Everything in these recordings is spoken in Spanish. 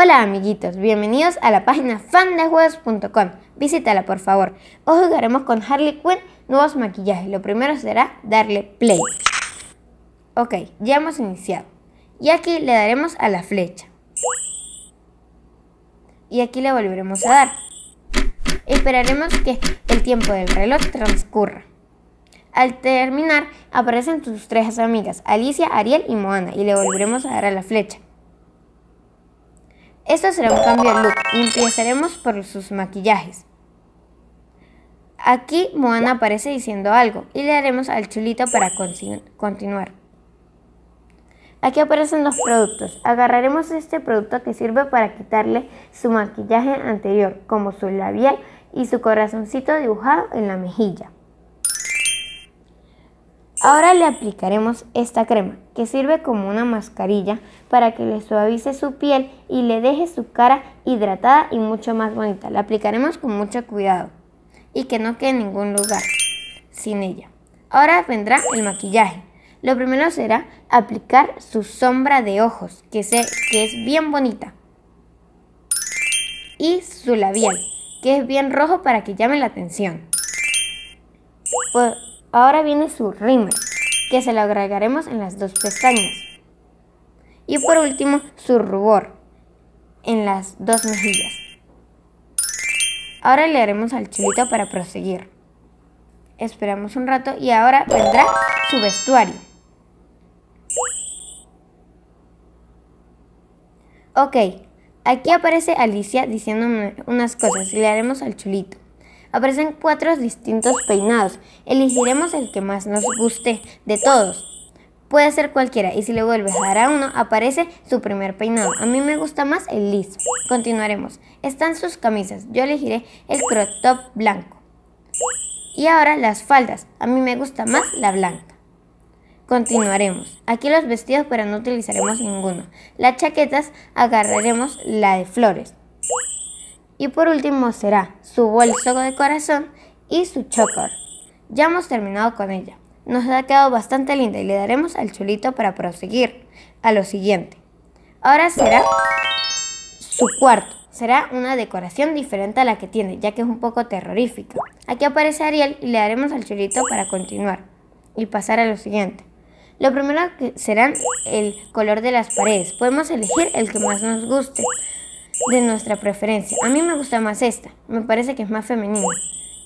Hola amiguitos, bienvenidos a la página fandejuegos.com. Visítala por favor. Hoy jugaremos con Harley Quinn nuevos maquillajes. Lo primero será darle play. Ok, ya hemos iniciado. Y aquí le daremos a la flecha. Y aquí le volveremos a dar. Esperaremos que el tiempo del reloj transcurra. Al terminar, aparecen tus tres amigas, Alicia, Ariel y Moana, y le volveremos a dar a la flecha. Esto será un cambio de look y empezaremos por sus maquillajes. Aquí Moana aparece diciendo algo y le haremos al chulito para continuar. Aquí aparecen los productos. Agarraremos este producto que sirve para quitarle su maquillaje anterior, como su labial y su corazoncito dibujado en la mejilla. Ahora le aplicaremos esta crema, que sirve como una mascarilla para que le suavice su piel y le deje su cara hidratada y mucho más bonita. La aplicaremos con mucho cuidado y que no quede en ningún lugar sin ella. Ahora vendrá el maquillaje. Lo primero será aplicar su sombra de ojos, que, sé que es bien bonita. Y su labial, que es bien rojo para que llame la atención. Ahora viene su rima que se lo agregaremos en las dos pestañas. Y por último, su rubor, en las dos mejillas. Ahora le haremos al chulito para proseguir. Esperamos un rato y ahora vendrá su vestuario. Ok, aquí aparece Alicia diciéndome unas cosas y le haremos al chulito. Aparecen cuatro distintos peinados. Elegiremos el que más nos guste de todos. Puede ser cualquiera y si le vuelves a dar a uno aparece su primer peinado. A mí me gusta más el liso. Continuaremos. Están sus camisas. Yo elegiré el crop top blanco. Y ahora las faldas. A mí me gusta más la blanca. Continuaremos. Aquí los vestidos pero no utilizaremos ninguno. Las chaquetas agarraremos la de flores. Y por último será su bolso de corazón y su chocor. Ya hemos terminado con ella. Nos ha quedado bastante linda y le daremos al chulito para proseguir a lo siguiente. Ahora será su cuarto. Será una decoración diferente a la que tiene, ya que es un poco terrorífica. Aquí aparece Ariel y le daremos al chulito para continuar y pasar a lo siguiente. Lo primero que serán el color de las paredes. Podemos elegir el que más nos guste de nuestra preferencia. A mí me gusta más esta, me parece que es más femenina.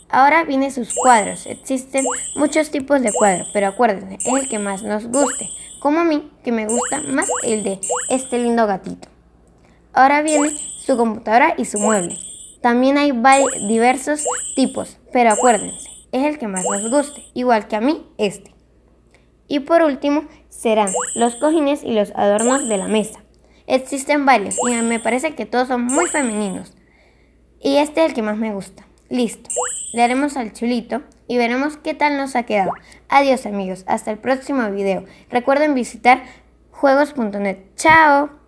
Ahora vienen sus cuadros. Existen muchos tipos de cuadros, pero acuérdense, es el que más nos guste. Como a mí, que me gusta más el de este lindo gatito. Ahora viene su computadora y su mueble. También hay diversos tipos, pero acuérdense, es el que más nos guste, igual que a mí este. Y por último serán los cojines y los adornos de la mesa. Existen varios y me parece que todos son muy femeninos. Y este es el que más me gusta. Listo. Le haremos al chulito y veremos qué tal nos ha quedado. Adiós amigos, hasta el próximo video. Recuerden visitar juegos.net. ¡Chao!